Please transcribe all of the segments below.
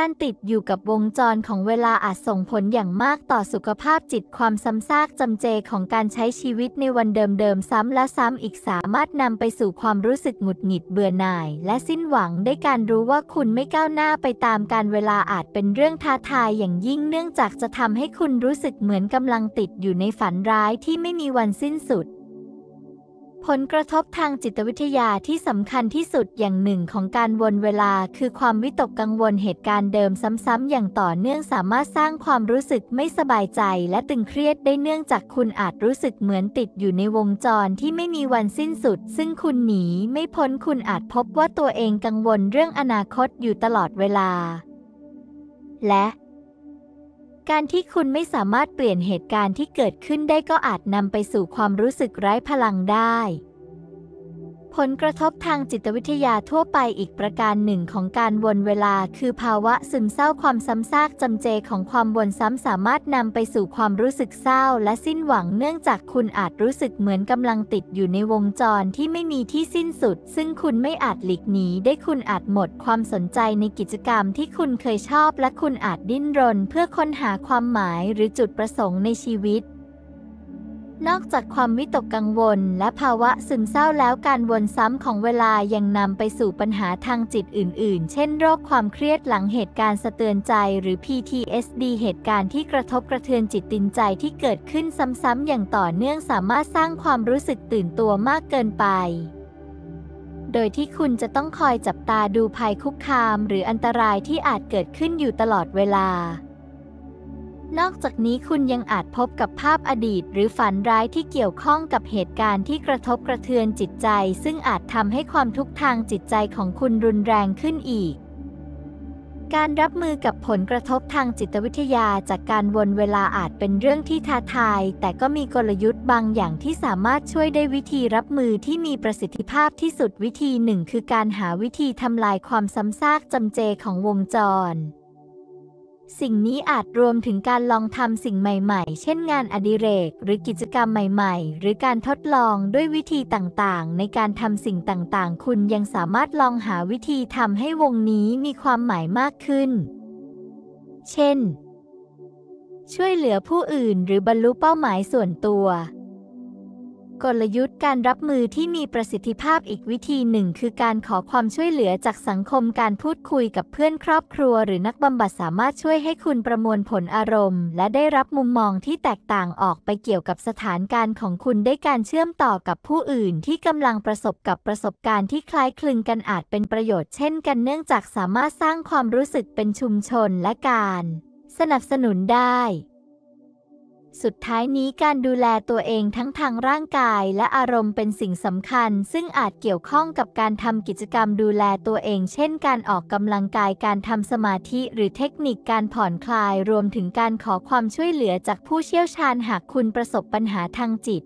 การติดอยู่กับวงจรของเวลาอาจส่งผลอย่างมากต่อสุขภาพจิตความซ้ำซากจำเจของการใช้ชีวิตในวันเดิมๆซ้ำและซ้ำอีกสามารถนำไปสู่ความรู้สึกหงุดหงิดเบื่อหน่ายและสิ้นหวังได้การรู้ว่าคุณไม่ก้าวหน้าไปตามการเวลาอาจเป็นเรื่องท้าทายอย่างยิ่งเนื่องจากจะทำให้คุณรู้สึกเหมือนกำลังติดอยู่ในฝันร้ายที่ไม่มีวันสิ้นสุดผลกระทบทางจิตวิทยาที่สำคัญที่สุดอย่างหนึ่งของการวนเวลา คือความวิตกกังวลเหตุการณ์เดิมซ้ำๆอย่างต่อเนื่องสามารถสร้างความรู้สึกไม่สบายใจ และตึงเครียดได้เนื่องจากคุณอาจรู้สึกเหมือนติดอยู่ในวงจรที่ไม่มีวันสิ้นสุด ซึ่งคุณหนีไม่พ้นคุณอาจพบว่าตัวเองกังวลเรื่องอนาคตอยู่ตลอดเวลา และการที่คุณไม่สามารถเปลี่ยนเหตุการณ์ที่เกิดขึ้นได้ก็อาจนำไปสู่ความรู้สึกไร้พลังได้ผลกระทบทางจิตวิทยาทั่วไปอีกประการหนึ่งของการวนเวลา คือภาวะซึมเศร้าความซ้ำซาก จำเจของความวนซ้ำสามารถ นำไปสู่ความรู้สึกเศร้า และสิ้นหวังเนื่องจากคุณอาจรู้สึกเหมือนกำลังติดอยู่ในวงจรที่ไม่มีที่สิ้นสุด ซึ่งคุณไม่อาจหลีกหนีได้คุณอาจหมดความสนใจในกิจกรรมที่คุณเคยชอบและคุณอาจดิ้นรน เพื่อค้นหาความหมายหรือจุดประสงค์ในชีวิตนอกจากความวิตกกังวลและภาวะซึมเศร้าแล้วการวนซ้ำของเวลายังนำไปสู่ปัญหาทางจิตอื่นๆ เช่นโรคความเครียดหลังเหตุการณ์สะเตือนใจ หรือ PTSD เหตุการณ์ที่กระทบกระเทือนจิตตินใจที่เกิดขึ้นซ้ำๆ อย่างต่อเนื่องสามารถสร้างความรู้สึกตื่นตัวมากเกินไป โดยที่คุณจะต้องคอยจับตาดูภัยคุกคามหรืออันตรายที่อาจเกิดขึ้นอยู่ตลอดเวลานอกจากนี้คุณยังอาจพบกับภาพอดีต หรือฝันร้ายที่เกี่ยวข้องกับเหตุการณ์ที่กระทบกระเทือนจิตใจ ซึ่งอาจทำให้ความทุกข์ทางจิตใจของคุณรุนแรงขึ้นอีก การรับมือกับผลกระทบทางจิตวิทยาจากการวนเวลาอาจเป็นเรื่องที่ท้าทายแต่ก็มีกลยุทธ์บางอย่างที่สามารถช่วยได้วิธีรับมือที่มีประสิทธิภาพที่สุดวิธีหนึ่งคือการหาวิธีทำลายความซ้ำซากจำเจของวงจรสิ่งนี้อาจรวมถึงการลองทำสิ่งใหม่ ๆ เช่นงานอดิเรก หรือกิจกรรมใหม่ ๆ หรือการทดลองด้วยวิธีต่างๆ ในการทำสิ่งต่างๆ คุณยังสามารถลองหาวิธีทำให้วงนี้มีความหมายมากขึ้น เช่น ช่วยเหลือผู้อื่นหรือบรรลุเป้าหมายส่วนตัวกลยุทธ์การรับมือที่มีประสิทธิภาพอีกวิธีหนึ่งคือการขอความช่วยเหลือจากสังคมการพูดคุยกับเพื่อนครอบครัวหรือนักบำบัดสามารถช่วยให้คุณประมวลผลอารมณ์และได้รับมุมมองที่แตกต่างออกไปเกี่ยวกับสถานการณ์ของคุณได้การเชื่อมต่อกับผู้อื่นที่กำลังประสบกับประสบการณ์ที่คล้ายคลึงกันอาจเป็นประโยชน์เช่นกันเนื่องจากสามารถสร้างความรู้สึกเป็นชุมชนและการสนับสนุนได้สุดท้ายนี้การดูแลตัวเองทั้งทางร่างกายและอารมณ์เป็นสิ่งสำคัญ ซึ่งอาจเกี่ยวข้องกับการทำกิจกรรมดูแลตัวเอง เช่นการออกกำลังกายการทำสมาธิหรือเทคนิคการผ่อนคลาย รวมถึงการขอความช่วยเหลือจากผู้เชี่ยวชาญหากคุณประสบปัญหาทางจิต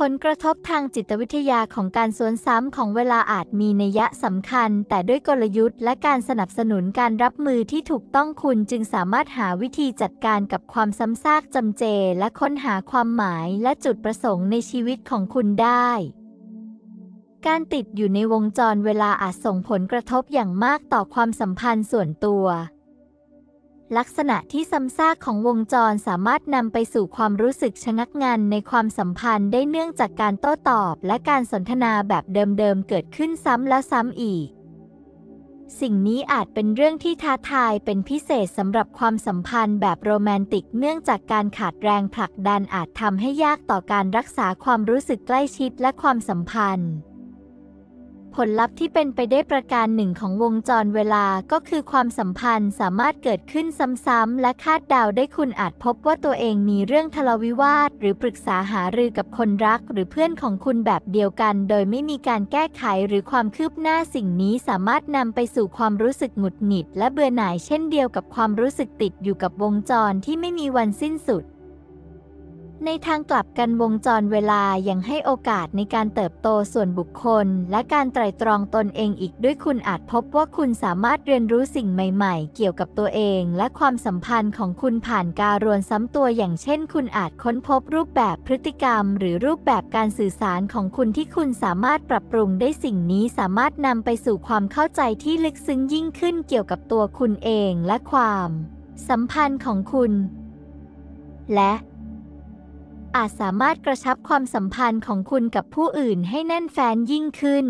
ผลกระทบทางจิตวิทยาของการสวนซ้ำของเวลาอาจมีนัยสำคัญ แต่ด้วยกลยุทธ์และการสนับสนุนการรับมือที่ถูกต้องคุณจึงสามารถหาวิธีจัดการกับความซ้ำซากจำเจ และค้นหาความหมาย และจุดประสงค์ในชีวิตของคุณได้ การติดอยู่ในวงจรเวลาอาจส่งผลกระทบอย่างมากต่อความสัมพันธ์ส่วนตัวลักษณะที่ซ้ำซากของวงจรสามารถนำไปสู่ความรู้สึกชะงักงันในความสัมพันธ์ได้เนื่องจากการโต้ตอบและการสนทนาแบบเดิมๆเกิดขึ้นซ้ำแล้วซ้ำอีก สิ่งนี้อาจเป็นเรื่องที่ท้าทายเป็นพิเศษสำหรับความสัมพันธ์แบบโรแมนติกเนื่องจากการขาดแรงผลักดันอาจทำให้ยากต่อการรักษาความรู้สึกใกล้ชิดและความสัมพันธ์ผลลัพธ์ที่เป็นไปได้ประการหนึ่งของวงจรเวลาก็คือความสัมพันธ์สามารถเกิดขึ้นซ้ำ ๆ และคาดเดาได้คุณอาจพบว่าตัวเองมีเรื่องทะเลาวิวาท หรือปรึกษาหารือกับคนรัก หรือเพื่อนของคุณแบบเดียวกันโดยไม่มีการแก้ไขหรือความคืบหน้าสิ่งนี้สามารถนำไปสู่ความรู้สึกหงุดหงิด และเบื่อหน่ายเช่นเดียวกับความรู้สึกติดอยู่กับวงจรที่ไม่มีวันสิ้นสุดในทางกลับกันวงจรเวลา ยังให้โอกาสในการเติบโตส่วนบุคคล และการไตร่ตรองตนเองอีกด้วยคุณอาจพบว่าคุณสามารถเรียนรู้สิ่งใหม่ๆ เกี่ยวกับตัวเอง และความสัมพันธ์ของคุณผ่านการรวนซ้ำตัวอย่างเช่นคุณอาจค้นพบรูปแบบพฤติกรรมหรือรูปแบบการสื่อสารของคุณที่คุณสามารถปรับปรุงได้สิ่งนี้สามารถนำไปสู่ความเข้าใจที่ลึกซึ้งยิ่งขึ้นเกี่ยวกับตัวคุณเองและความ สัมพันธ์ของคุณ และอาจสามารถกระชับความสัมพันธ์ของคุณกับผู้อื่นให้แน่นแฟนยิ่งขึ้น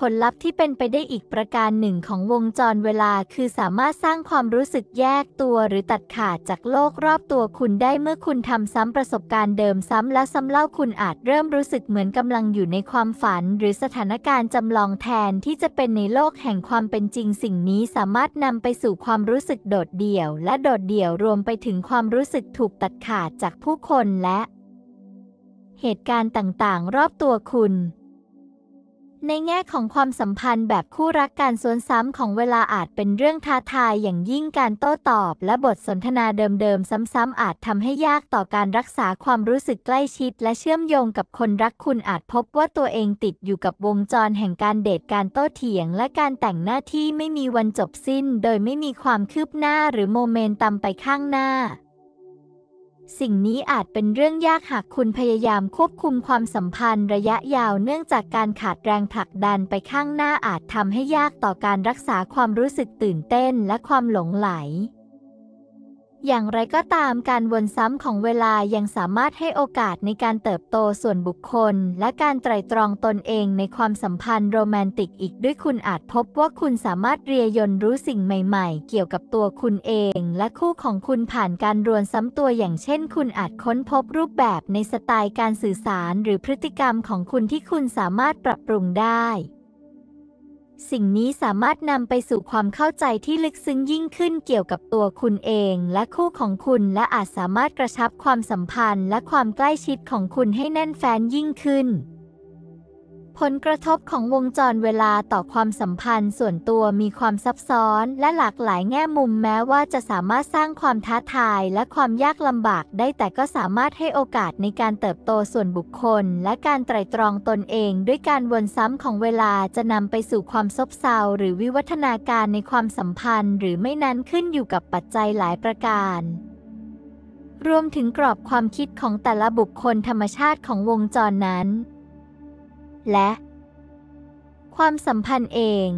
ผลลัพธ์ที่เป็นไปได้อีกประการหนึ่งของวงจรเวลาคือสามารถสร้างความรู้สึกแยกตัวหรือตัดขาดจากโลกรอบตัวคุณได้เมื่อคุณทำซ้ำประสบการณ์เดิมซ้ำและซ้ำเล่าคุณอาจเริ่มรู้สึกเหมือนกำลังอยู่ในความฝัน หรือสถานการณ์จำลองแทนที่จะเป็นในโลกแห่งความเป็นจริง สิ่งนี้สามารถนำไปสู่ความรู้สึกโดดเดี่ยว และโดดเดี่ยวรวมไปถึงความรู้สึกถูกตัดขาดจากผู้คนและ เหตุการณ์ต่าง ๆ รอบตัวคุณในแง่ของความสัมพันธ์แบบคู่รักการสวนซ้ำของเวลาอาจเป็นเรื่องท้าทายอย่างยิ่งการโต้ตอบและบทสนทนาเดิมๆ ซ้ำๆ อาจทำให้ยากต่อการรักษาความรู้สึกใกล้ชิดและเชื่อมโยงกับคนรักคุณอาจพบว่าตัวเองติดอยู่กับวงจรแห่งการเดทการโต้เถียงและการแต่งหน้าที่ไม่มีวันจบสิ้นโดยไม่มีความคืบหน้าหรือโมเมนตัมไปข้างหน้าสิ่งนี้อาจเป็นเรื่องยากหากคุณพยายามควบคุมความสัมพันธ์ระยะยาวเนื่องจากการขาดแรงผลักดันไปข้างหน้าอาจทำให้ยากต่อการรักษาความรู้สึกตื่นเต้นและความหลงไหลอย่างไรก็ตามการวนซ้ำของเวลายังสามารถให้โอกาสในการเติบโตส่วนบุคคลและการไตร่ตรองตนเองในความสัมพันธ์โรแมนติกอีกด้วยคุณอาจพบว่าคุณสามารถเรียยนรู้สิ่งใหม่ๆ เกี่ยวกับตัวคุณเองและคู่ของคุณผ่านการรวนซ้ำตัวอย่างเช่น คุณอาจค้นพบรูปแบบในสไตล์การสื่อสารหรือพฤติกรรมของคุณที่คุณสามารถปรับปรุงได้สิ่งนี้สามารถนำไปสู่ความเข้าใจที่ลึกซึ้งยิ่งขึ้นเกี่ยวกับตัวคุณเองและคู่ของคุณและอาจสามารถกระชับความสัมพันธ์และความใกล้ชิดของคุณให้แน่นแฟ้นยิ่งขึ้นผลกระทบของวงจรเวลาต่อความสัมพันธ์ส่วนตัวมีความซับซ้อนและหลากหลายแง่มุมแม้ว่าจะสามารถสร้างความท้าทายและความยากลำบากได้แต่ก็สามารถให้โอกาสในการเติบโตส่วนบุคคลและการไตร่ตรองตนเองด้วยการวนซ้ำของเวลาจะนำไปสู่ความซบเซาหรือวิวัฒนาการในความสัมพันธ์หรือไม่นั้นขึ้นอยู่กับปัจจัยหลายประการรวมถึงกรอบความคิดของแต่ละบุคคลธรรมชาติของวงจรนั้นและ ความสัมพันธ์เอง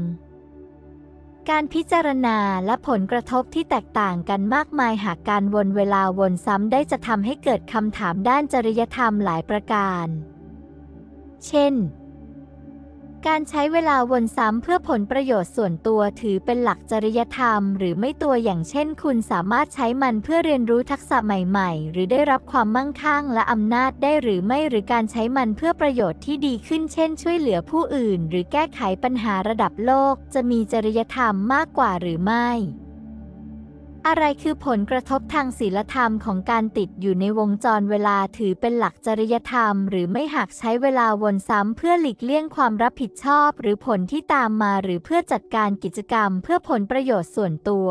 การพิจารณาและผลกระทบที่แตกต่างกันมากมายหากการวนเวลาวนซ้ำได้จะทำให้เกิดคำถามด้านจริยธรรมหลายประการ เช่นการใช้เวลาวนซ้ำเพื่อผลประโยชน์ส่วนตัวถือเป็นหลักจริยธรรมหรือไม่ตัวอย่างเช่น คุณสามารถใช้มันเพื่อเรียนรู้ทักษะใหม่ๆ หรือได้รับความมั่งคั่งและอำนาจได้หรือไม่หรือการใช้มันเพื่อประโยชน์ที่ดีขึ้นเช่น ช่วยเหลือผู้อื่นหรือแก้ไขปัญหาระดับโลก จะมีจริยธรรมมากกว่าหรือไม่อะไรคือผลกระทบทางศีลธรรมของการติดอยู่ในวงจรเวลาถือเป็นหลักจริยธรรม หรือไม่หากใช้เวลาวนซ้ำ เพื่อหลีกเลี่ยงความรับผิดชอบ หรือผลที่ตามมาหรือเพื่อจัดการกิจกรรมเพื่อผลประโยชน์ส่วนตัว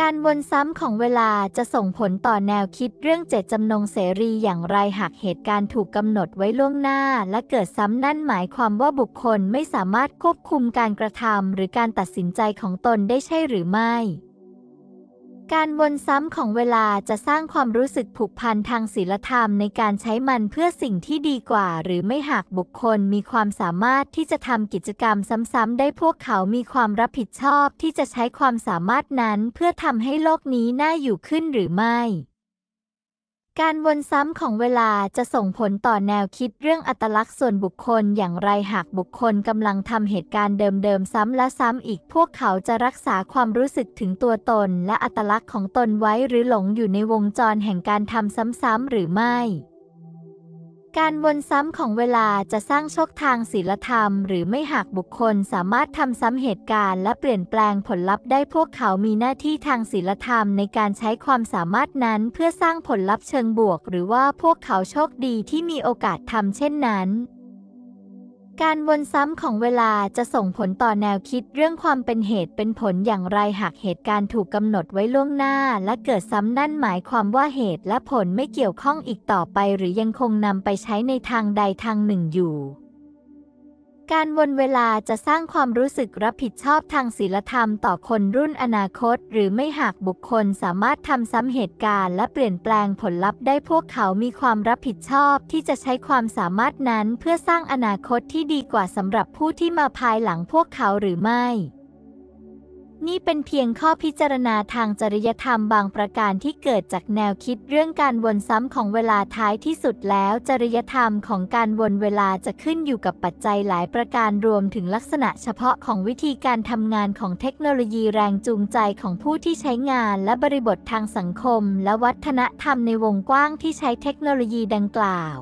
การวนซ้ำของเวลาจะส่งผลต่อแนวคิดเรื่องเจตจำนงเสรีอย่างไรหากเหตุการณ์ถูกกำหนดไว้ล่วงหน้าและเกิดซ้ำนั่นหมายความว่าบุคคลไม่สามารถควบคุมการกระทำหรือการตัดสินใจของตนได้ใช่หรือไม่การวนซ้ำของเวลาจะสร้างความรู้สึกผูกพันทางศีลธรรมในการใช้มันเพื่อสิ่งที่ดีกว่าหรือไม่หากบุคคลมีความสามารถที่จะทำกิจกรรมซ้ำๆ ได้พวกเขามีความรับผิดชอบที่จะใช้ความสามารถนั้นเพื่อทำให้โลกนี้น่าอยู่ขึ้นหรือไม่การวนซ้ำของเวลาจะส่งผลต่อแนวคิดเรื่องอัตลักษณ์ส่วนบุคคลอย่างไรหากบุคคลกำลังทำเหตุการณ์เดิมๆซ้ำและซ้ำอีกพวกเขาจะรักษาความรู้สึกถึงตัวตนและอัตลักษณ์ของตนไว้หรือหลงอยู่ในวงจรแห่งการทำซ้ำๆหรือไม่การวนซ้ำของเวลาจะสร้างโชคทางศีลธรรมหรือไม่หากบุคคลสามารถทำซ้ำเหตุการณ์และเปลี่ยนแปลงผลลัพธ์ได้พวกเขามีหน้าที่ทางศีลธรรมในการใช้ความสามารถนั้นเพื่อสร้างผลลัพธ์เชิงบวก หรือว่าพวกเขาโชคดีที่มีโอกาสทำเช่นนั้นการวนซ้ำของเวลาจะส่งผลต่อแนวคิดเรื่องความเป็นเหตุเป็นผลอย่างไรหากเหตุการณ์ถูกกำหนดไว้ล่วงหน้าและเกิดซ้ำนั่นหมายความว่าเหตุและผลไม่เกี่ยวข้องอีกต่อไปหรือยังคงนำไปใช้ในทางใดทางหนึ่งอยู่การวนเวลาจะสร้างความรู้สึกรับผิดชอบทางศีลธรรมต่อคนรุ่นอนาคตหรือไม่หากบุคคลสามารถทำซ้ำเหตุการณ์และเปลี่ยนแปลงผลลัพธ์ได้พวกเขามีความรับผิดชอบที่จะใช้ความสามารถนั้นเพื่อสร้างอนาคตที่ดีกว่าสำหรับผู้ที่มาภายหลังพวกเขาหรือไม่นี่เป็นเพียงข้อพิจารณาทางจริยธรรมบางประการที่เกิดจากแนวคิด เรื่องการวนซ้ำของเวลาท้ายที่สุดแล้ว จริยธรรมของการวนเวลาจะขึ้นอยู่กับปัจจัยหลายประการรวมถึงลักษณะเฉพาะของวิธีการทำงานของเทคโนโลยีแรงจูงใจของผู้ที่ใช้งาน และบริบททางสังคม และวัฒนธรรมในวงกว้างที่ใช้เทคโนโลยีดังกล่าว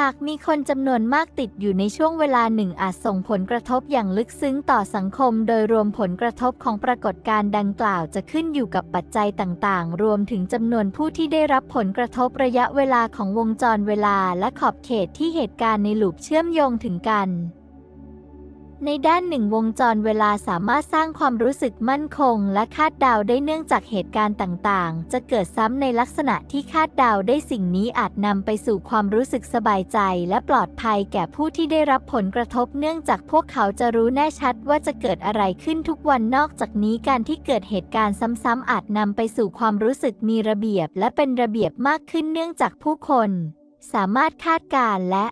หากมีคนจำนวนมากติดอยู่ในช่วงเวลาหนึ่งอาจส่งผลกระทบอย่างลึกซึ้งต่อสังคม โดยรวมผลกระทบของปรากฏการณ์ดังกล่าวจะขึ้นอยู่กับปัจจัยต่างๆ รวมถึงจำนวนผู้ที่ได้รับผลกระทบระยะเวลาของวงจรเวลา และขอบเขตที่เหตุการณ์ในลูปเชื่อมโยงถึงกันในด้านหนึ่งวงจรเวลาสามารถสร้างความรู้สึกมั่นคง และคาดเดาได้เนื่องจากเหตุการณ์ต่างๆ จะเกิดซ้ำในลักษณะที่คาดเดาได้สิ่งนี้อาจนำไปสู่ความรู้สึกสบายใจ และปลอดภัยแก่ผู้ที่ได้รับผลกระทบเนื่องจากพวกเขาจะรู้แน่ชัดว่าจะเกิดอะไรขึ้นทุกวันนอกจากนี้การที่เกิดเหตุการณ์ซ้ำๆอาจนำไปสู่ความรู้สึกมีระเบียบ และเป็นระเบียบมากขึ้นเนื่องจากผู้คน สามารถคาดการและ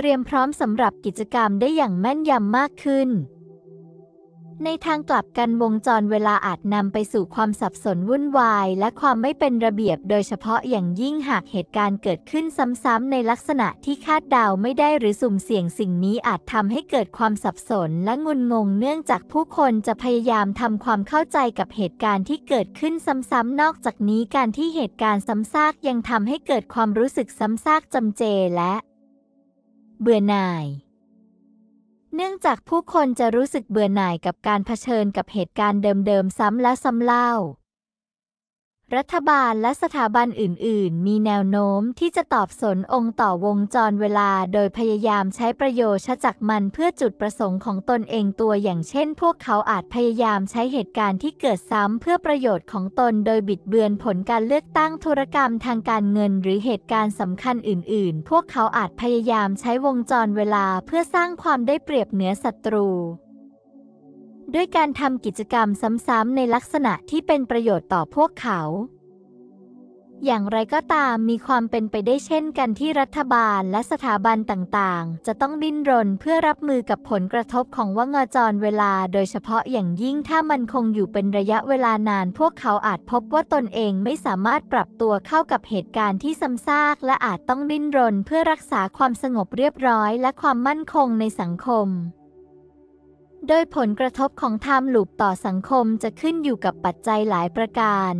เตรียมพร้อมสำหรับกิจกรรมได้อย่างแม่นยำมากขึ้น ในทางกลับกันวงจรเวลาอาจนำไปสู่ความสับสนวุ่นวาย และความไม่เป็นระเบียบโดยเฉพาะอย่างยิ่งหากเหตุการณ์เกิดขึ้นซ้ำๆในลักษณะที่คาดเดาไม่ได้หรือสุ่มเสี่ยงสิ่งนี้อาจทำให้เกิดความสับสนและงุนงง เนื่องจากผู้คนจะพยายามทำความเข้าใจกับเหตุการณ์ที่เกิดขึ้นซ้ำๆนอกจากนี้การที่เหตุการณ์ซ้ำซาก ยังทำให้เกิดความรู้สึกซ้ำซากจำเจและเบื่อหน่าย เนื่องจากผู้คนจะรู้สึกเบื่อหน่ายกับการเผชิญกับเหตุการณ์เดิมๆซ้ำและซ้ำเล่ารัฐบาลและสถาบันอื่น ๆ มีแนวโน้มที่จะตอบสนองค์ต่อวงจรเวลาโดยพยายามใช้ประโยชน์จากมันเพื่อจุดประสงค์ของตนเองตัวอย่างเช่น พวกเขาอาจพยายามใช้เหตุการณ์ที่เกิดซ้ำเพื่อประโยชน์ของตนโดยบิดเบือนผลการเลือกตั้งธุรกรรมทางการเงินหรือเหตุการณ์สำคัญอื่นๆ พวกเขาอาจพยายามใช้วงจรเวลาเพื่อสร้างความได้เปรียบเหนือศัตรูด้วยการทำกิจกรรมซ้ำๆ ในลักษณะที่เป็นประโยชน์ต่อพวกเขา อย่างไรก็ตามมีความเป็นไปได้เช่นกันที่รัฐบาลและสถาบันต่างๆ จะต้องดิ้นรนเพื่อรับมือกับผลกระทบของวงจรเวลาโดยเฉพาะอย่างยิ่งถ้ามันคงอยู่เป็นระยะเวลานาน พวกเขาอาจพบว่าตนเองไม่สามารถปรับตัวเข้ากับเหตุการณ์ที่ซ้ำซากและอาจต้องดิ้นรนเพื่อรักษาความสงบเรียบร้อยและความมั่นคงในสังคมโดยผลกระทบของไทม์ลูปต่อสังคมจะขึ้นอยู่กับปัจจัยหลายประการ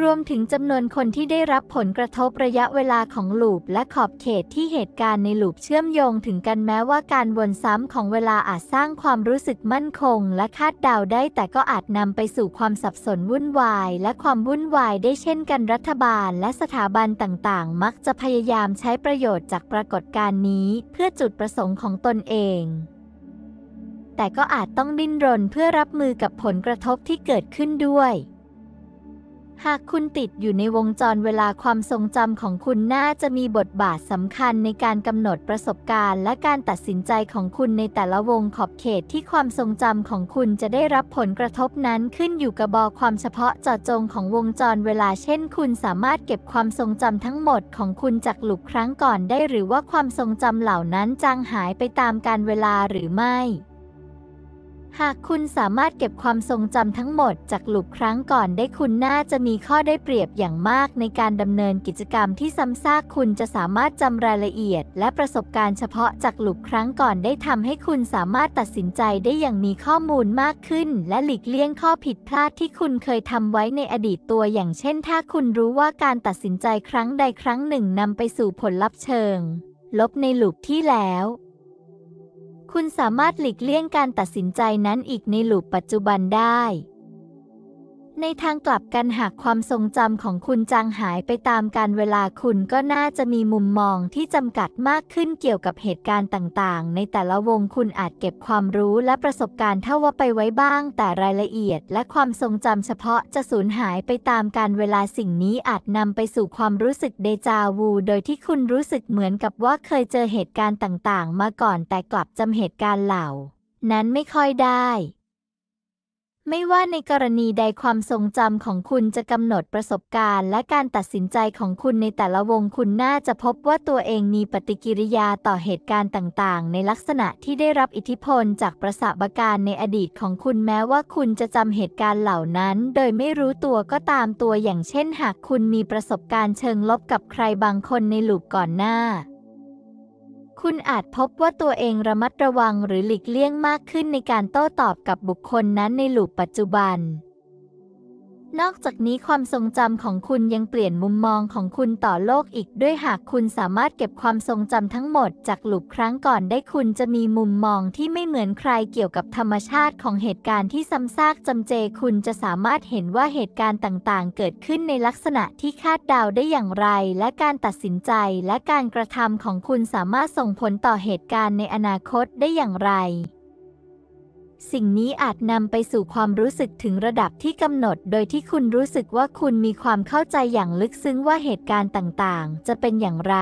รวมถึงจำนวนคนที่ได้รับผลกระทบระยะเวลาของลูปและขอบเขตที่เหตุการณ์ในลูปเชื่อมโยง ถึงกันแม้ว่าการวนซ้ำของเวลาอาจสร้างความรู้สึกมั่นคง และคาดเดาได้ แต่ก็อาจนำไปสู่ความสับสนวุ่นวาย และความวุ่นวาย ได้เช่นกันรัฐบาล และสถาบันต่าง ๆ มักจะพยายามใช้ประโยชน์จากปรากฏการณ์นี้ เพื่อจุดประสงค์ของตนเองแต่ก็อาจต้องดิ้นรนเพื่อรับมือกับผลกระทบที่เกิดขึ้นด้วย หากคุณติดอยู่ในวงจรเวลาความทรงจำของคุณน่าจะมีบทบาทสำคัญในการกำหนดประสบการณ์ และการตัดสินใจของคุณในแต่ละวงขอบเขตที่ความทรงจำของคุณจะได้รับผลกระทบนั้นขึ้นอยู่กับบอความเฉพาะเจาะจงของวงจรเวลา เช่น คุณสามารถเก็บความทรงจำทั้งหมดของคุณจากหลุกครั้งก่อนได้ หรือว่าความทรงจำเหล่านั้นจางหายไปตามกาลเวลาหรือไม่หากคุณสามารถเก็บความทรงจำทั้งหมดจากหลุบครั้งก่อนได้คุณน่าจะมีข้อได้เปรียบอย่างมากในการดำเนินกิจกรรมที่ซ้ำซากคุณจะสามารถจำรายละเอียดและประสบการณ์เฉพาะจากหลุบครั้งก่อนได้ทำให้คุณสามารถตัดสินใจได้อย่างมีข้อมูลมากขึ้นและหลีกเลี่ยงข้อผิดพลาดที่คุณเคยทำไว้ในอดีตตัวอย่างเช่นถ้าคุณรู้ว่าการตัดสินใจครั้งใดครั้งหนึ่งนำไปสู่ผลลัพธ์เชิงลบในหลุบที่แล้วคุณสามารถหลีกเลี่ยงการตัดสินใจนั้นอีกในหลูปปัจจุบันได้ในทางกลับกันหากความทรงจำของคุณจางหายไปตามการเวลาคุณก็น่าจะมีมุมมองที่จำกัดมากขึ้นเกี่ยวกับเหตุการณ์ต่างๆ ในแต่ละวงคุณอาจเก็บความรู้และประสบการณ์เท่าว่าไปไว้บ้าง แต่รายละเอียด และความทรงจำเฉพาะจะสูญหายไปตามการเวลาสิ่งนี้อาจนำไปสู่ความรู้สึกเดจาวูโดยที่คุณรู้สึกเหมือนกับว่าเคยเจอเหตุการณ์ต่างๆ มาก่อนแต่กลับจำเหตุการณ์เหล่า นั้นไม่ค่อยได้ไม่ว่าในกรณีใดความทรงจำของคุณจะกำหนดประสบการณ์และการตัดสินใจของคุณในแต่ละวงคุณน่าจะพบว่าตัวเองมีปฏิกิริยาต่อเหตุการณ์ต่างๆ ในลักษณะที่ได้รับอิทธิพลจากประสบการณ์ในอดีตของคุณแม้ว่าคุณจะจำเหตุการณ์เหล่านั้นโดยไม่รู้ตัวก็ตามตัวอย่างเช่นหากคุณมีประสบการณ์เชิงลบกับใครบางคนในลูมก่อนหน้าคุณอาจพบว่าตัวเองระมัดระวังหรือหลีกเลี่ยงมากขึ้นในการโต้ตอบกับบุคคลนั้นในหลูปปัจจุบันนอกจากนี้ความทรงจำของคุณยังเปลี่ยนมุมมองของคุณต่อโลกอีก ด้วยหากคุณสามารถเก็บความทรงจำทั้งหมด จากหลุมครั้งก่อนได้คุณจะมีมุมมองที่ไม่เหมือนใครเกี่ยวกับธรรมชาติของเหตุการณ์ที่ซ้ำซากจำเจคุณจะสามารถเห็นว่าเหตุการณ์ต่าง ๆ เกิดขึ้นในลักษณะที่คาดเดาได้อย่างไร และการตัดสินใจและการกระทำของคุณสามารถส่งผลต่อเหตุการณ์ ในอนาคตได้อย่างไรสิ่งนี้อาจนำไปสู่ความรู้สึกถึงระดับที่กำหนด โดยที่คุณรู้สึกว่าคุณมีความเข้าใจอย่างลึกซึ้งว่าเหตุการณ์ต่างๆ จะเป็นอย่างไร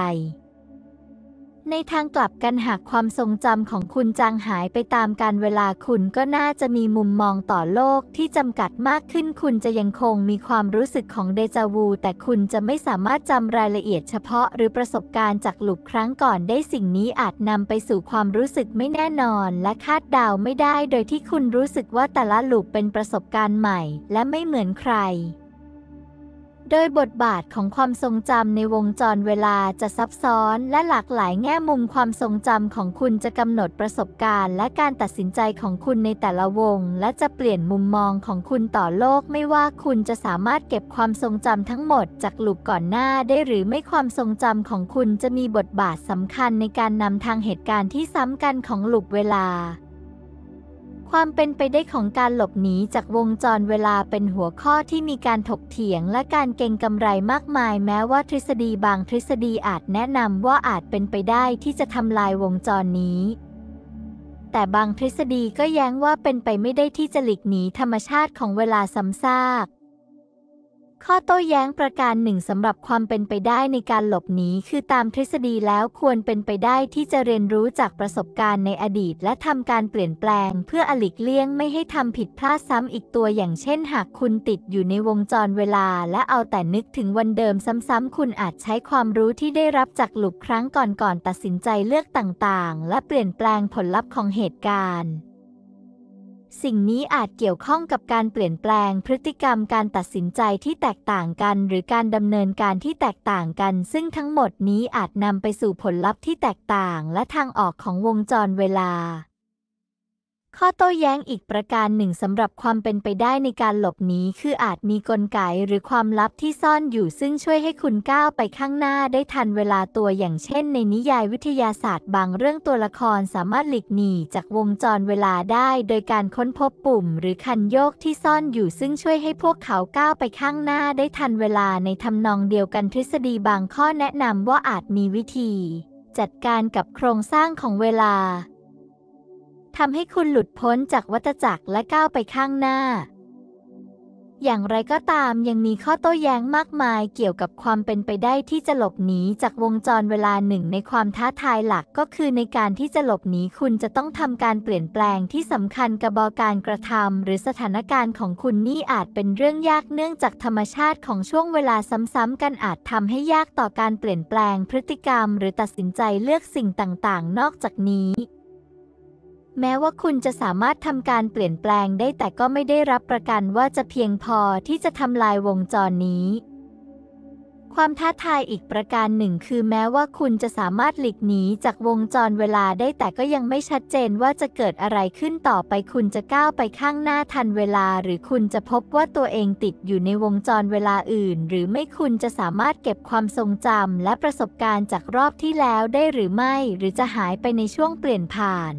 ในทางกลับกันหากความทรงจำของคุณจางหายไปตามการเวลาคุณก็น่าจะมีมุมมองต่อโลกที่จำกัดมากขึ้นคุณจะยังคงมีความรู้สึกของเดจาวู แต่คุณจะไม่สามารถจำรายละเอียดเฉพาะ หรือประสบการณ์จากหลุบครั้งก่อนได้สิ่งนี้อาจนำไปสู่ความรู้สึกไม่แน่นอน และคาดเดาไม่ได้โดยที่คุณรู้สึกว่าแต่ละหลุบเป็นประสบการณ์ใหม่ และไม่เหมือนใครโดยบทบาทของความทรงจำในวงจรเวลาจะซับซ้อน และหลากหลายแง่มุมความทรงจำของคุณจะกำหนดประสบการณ์ และการตัดสินใจของคุณในแต่ละวง และจะเปลี่ยนมุมมองของคุณต่อโลก ไม่ว่าคุณจะสามารถเก็บความทรงจำทั้งหมดจากหลุกก่อนหน้าได้หรือไม่ความทรงจำของคุณจะมีบทบาทสำคัญในการนำทางเหตุการณ์ที่ซ้ำกันของหลุกเวลาความเป็นไปได้ของการหลบหนีจากวงจรเวลาเป็นหัวข้อที่มีการถกเถียงและการเก่งกำไรมากมายแม้ว่าทฤษฎีบางทฤษฎีอาจแนะนำว่าอาจเป็นไปได้ที่จะทำลายวงจรนี้ แต่บางทฤษฎีก็แย้งว่าเป็นไปไม่ได้ที่จะหลีกหนีธรรมชาติของเวลาซ้ำซากข้อโต้แย้งประการหนึ่งสำหรับความเป็นไปได้ในการหลบหนีคือตามทฤษฎีแล้วควรเป็นไปได้ที่จะเรียนรู้จากประสบการณ์ในอดีตและทำการเปลี่ยนแปลงเพื่ออลิกเลี่ยงไม่ให้ทำผิดพลาดซ้ำอีกตัวอย่างเช่นหากคุณติดอยู่ในวงจรเวลาและเอาแต่นึกถึงวันเดิมซ้ำๆคุณอาจใช้ความรู้ที่ได้รับจากหลุบครั้งก่อนๆตัดสินใจเลือกต่างๆและเปลี่ยนแปลงผลลัพธ์ของเหตุการณ์สิ่งนี้อาจเกี่ยวข้องกับการเปลี่ยนแปลงพฤติกรรมการตัดสินใจที่แตกต่างกัน หรือการดำเนินการที่แตกต่างกัน ซึ่งทั้งหมดนี้อาจนำไปสู่ผลลัพธ์ที่แตกต่าง และทางออกของวงจรเวลาข้อโต้แย้งอีกประการหนึ่งสำหรับความเป็นไปได้ในการหลบหนีคืออาจมีกลไกหรือความลับที่ซ่อนอยู่ซึ่งช่วยให้คุณก้าวไปข้างหน้าได้ทันเวลาตัวอย่างเช่นในนิยายวิทยาศาสตร์บางเรื่องตัวละครสามารถหลีกหนีจากวงจรเวลาได้โดยการค้นพบปุ่มหรือคันโยกที่ซ่อนอยู่ซึ่งช่วยให้พวกเขาก้าวไปข้างหน้าได้ทันเวลาในทำนองเดียวกันทฤษฎีบางข้อแนะนำว่าอาจมีวิธีจัดการกับโครงสร้างของเวลาทำให้คุณหลุดพ้นจากวัฏจักรและก้าวไปข้างหน้า อย่างไรก็ตามยังมีข้อโต้แย้งมากมายเกี่ยวกับความเป็นไปได้ที่จะหลบหนีจากวงจรเวลาหนึ่งในความท้าทายหลักก็คือในการที่จะหลบหนีคุณจะต้องทำการเปลี่ยนแปลงที่สำคัญกระบอการกระทำหรือสถานการณ์ของคุณนี่อาจเป็นเรื่องยากเนื่องจากธรรมชาติของช่วงเวลาซ้ำๆกันอาจทำให้ยากต่อการเปลี่ยนแปลงพฤติกรรม หรือตัดสินใจเลือกสิ่งต่างๆ นอกจากนี้แม้ว่าคุณจะสามารถทำการเปลี่ยนแปลงได้ แต่ก็ไม่ได้รับประกันว่าจะเพียงพอที่จะทำลายวงจรนี้ ความท้าทายอีกประการหนึ่งคือแม้ว่าคุณจะสามารถหลีกหนีจากวงจรเวลาได้แต่ก็ยังไม่ชัดเจนว่าจะเกิดอะไรขึ้นต่อไป คุณจะก้าวไปข้างหน้าทันเวลา หรือคุณจะพบว่าตัวเองติดอยู่ในวงจรเวลาอื่น หรือไม่คุณจะสามารถเก็บความทรงจำและประสบการณ์จากรอบที่แล้วได้หรือไม่ หรือจะหายไปในช่วงเปลี่ยนผ่าน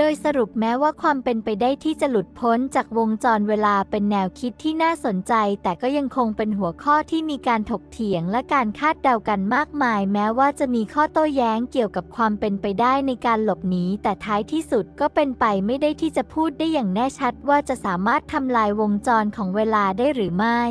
โดยสรุปแม้ว่าความเป็นไปได้ที่จะหลุดพ้นจากวงจรเวลาเป็นแนวคิดที่น่าสนใจ แต่ก็ยังคงเป็นหัวข้อที่มีการถกเถียงและการคาดเดากันมากมาย แม้ว่าจะมีข้อโต้แย้งเกี่ยวกับความเป็นไปได้ในการหลบหนีแต่ท้ายที่สุดก็เป็นไปไม่ได้ที่จะพูดได้อย่างแน่ชัดว่าจะสามารถทำลายวงจรของเวลาได้หรือไม่